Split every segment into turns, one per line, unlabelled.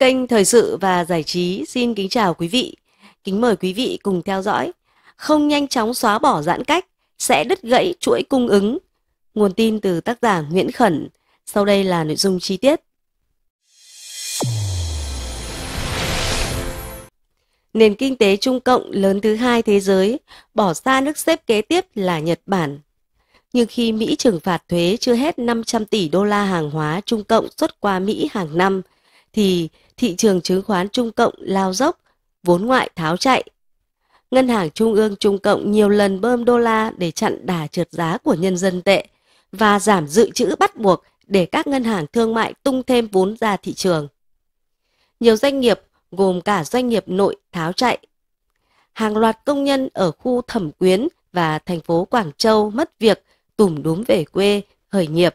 Kênh Thời sự và Giải trí xin kính chào quý vị. Kính mời quý vị cùng theo dõi. Không nhanh chóng xóa bỏ giãn cách sẽ đứt gãy chuỗi cung ứng. Nguồn tin từ tác giả Nguyễn Khẩn. Sau đây là nội dung chi tiết. Nền kinh tế Trung Cộng lớn thứ hai thế giới bỏ xa nước xếp kế tiếp là Nhật Bản. Nhưng khi Mỹ trừng phạt thuế chưa hết 500 tỷ đô la hàng hóa Trung Cộng xuất qua Mỹ hàng năm – thì thị trường chứng khoán Trung Cộng lao dốc, vốn ngoại tháo chạy. Ngân hàng Trung ương Trung Cộng nhiều lần bơm đô la để chặn đà trượt giá của nhân dân tệ và giảm dự trữ bắt buộc để các ngân hàng thương mại tung thêm vốn ra thị trường. Nhiều doanh nghiệp, gồm cả doanh nghiệp nội tháo chạy. Hàng loạt công nhân ở khu Thẩm Quyến và thành phố Quảng Châu mất việc, tùm đúm về quê, khởi nghiệp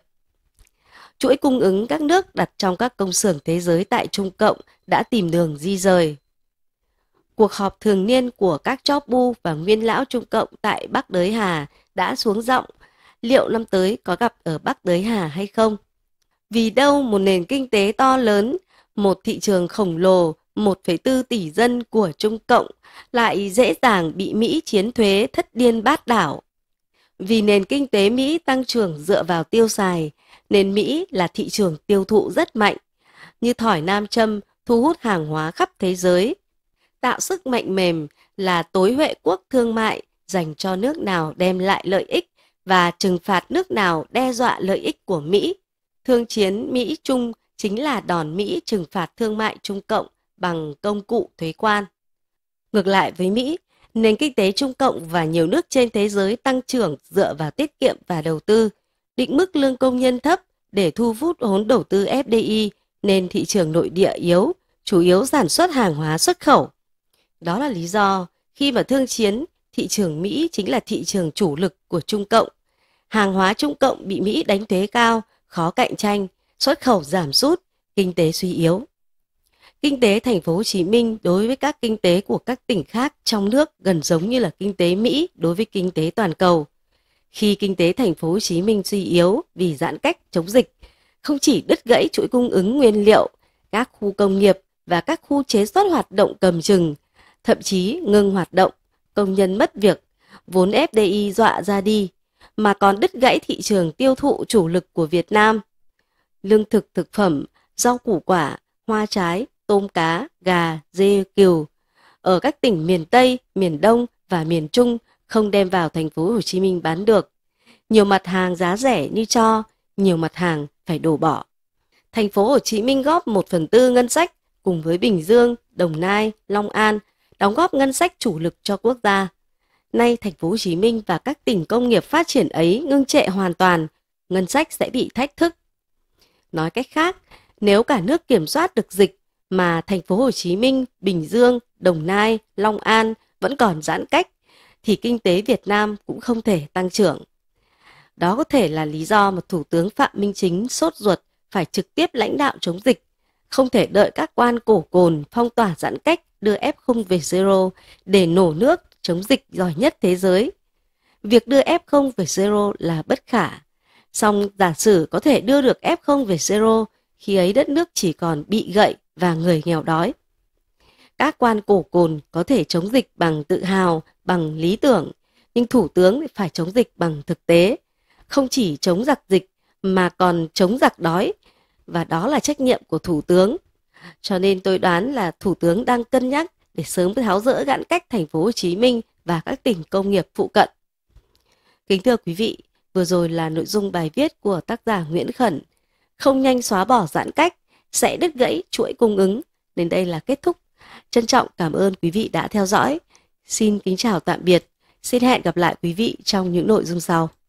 chuỗi cung ứng các nước đặt trong các công xưởng thế giới tại Trung Cộng đã tìm đường di rời. Cuộc họp thường niên của các chóp bu và nguyên lão Trung Cộng tại Bắc Đới Hà đã xuống giọng liệu năm tới có gặp ở Bắc Đới Hà hay không. Vì đâu một nền kinh tế to lớn, một thị trường khổng lồ 1,4 tỷ dân của Trung Cộng lại dễ dàng bị Mỹ chiến thuế thất điên bát đảo vì nền kinh tế Mỹ tăng trưởng dựa vào tiêu xài, nên Mỹ là thị trường tiêu thụ rất mạnh, như thỏi nam châm thu hút hàng hóa khắp thế giới. Tạo sức mạnh mềm là tối huệ quốc thương mại dành cho nước nào đem lại lợi ích và trừng phạt nước nào đe dọa lợi ích của Mỹ. Thương chiến Mỹ-Trung chính là đòn Mỹ trừng phạt thương mại Trung Cộng bằng công cụ thuế quan. Ngược lại với Mỹ, Nền kinh tế Trung Cộng và nhiều nước trên thế giới tăng trưởng dựa vào tiết kiệm và đầu tư. Định mức lương công nhân thấp để thu hút vốn đầu tư FDI nên thị trường nội địa yếu, chủ yếu sản xuất hàng hóa xuất khẩu. Đó là lý do khi mà thương chiến, thị trường Mỹ chính là thị trường chủ lực của Trung Cộng. Hàng hóa Trung Cộng bị Mỹ đánh thuế cao, khó cạnh tranh, xuất khẩu giảm sút, kinh tế suy yếu. Kinh tế thành phố Hồ Chí Minh đối với các kinh tế của các tỉnh khác trong nước gần giống như là kinh tế Mỹ đối với kinh tế toàn cầu. Khi kinh tế thành phố Hồ Chí Minh suy yếu vì giãn cách chống dịch, không chỉ đứt gãy chuỗi cung ứng nguyên liệu, các khu công nghiệp và các khu chế xuất hoạt động cầm chừng, thậm chí ngừng hoạt động, công nhân mất việc, vốn FDI dọa ra đi, mà còn đứt gãy thị trường tiêu thụ chủ lực của Việt Nam. Lương thực thực phẩm, rau củ quả, hoa trái, tôm cá, gà, dê, kiều. Ở các tỉnh miền Tây, miền Đông và miền Trung không đem vào thành phố Hồ Chí Minh bán được. Nhiều mặt hàng giá rẻ như cho, nhiều mặt hàng phải đổ bỏ. Thành phố Hồ Chí Minh góp 1 phần tư ngân sách cùng với Bình Dương, Đồng Nai, Long An đóng góp ngân sách chủ lực cho quốc gia. Nay thành phố Hồ Chí Minh và các tỉnh công nghiệp phát triển ấy ngưng trệ hoàn toàn, ngân sách sẽ bị thách thức. Nói cách khác, nếu cả nước kiểm soát được dịch mà thành phố Hồ Chí Minh, Bình Dương, Đồng Nai, Long An vẫn còn giãn cách thì kinh tế Việt Nam cũng không thể tăng trưởng. Đó có thể là lý do mà Thủ tướng Phạm Minh Chính sốt ruột phải trực tiếp lãnh đạo chống dịch, không thể đợi các quan cổ cồn phong tỏa giãn cách đưa F0 về zero để nổ nước chống dịch giỏi nhất thế giới. Việc đưa F0 về zero là bất khả. Song giả sử có thể đưa được F0 về zero, khi ấy đất nước chỉ còn bị gậy và người nghèo đói. Các quan cổ cồn có thể chống dịch bằng tự hào, bằng lý tưởng, nhưng thủ tướng phải chống dịch bằng thực tế, không chỉ chống giặc dịch mà còn chống giặc đói và đó là trách nhiệm của thủ tướng. Cho nên tôi đoán là thủ tướng đang cân nhắc để sớm tháo rỡ giãn cách thành phố Hồ Chí Minh và các tỉnh công nghiệp phụ cận. Kính thưa quý vị, vừa rồi là nội dung bài viết của tác giả Nguyễn Khẩn, không nhanh xóa bỏ giãn cách sẽ đứt gãy chuỗi cung ứng. Đến đây là kết thúc. Trân trọng cảm ơn quý vị đã theo dõi. Xin kính chào tạm biệt. Xin hẹn gặp lại quý vị trong những nội dung sau.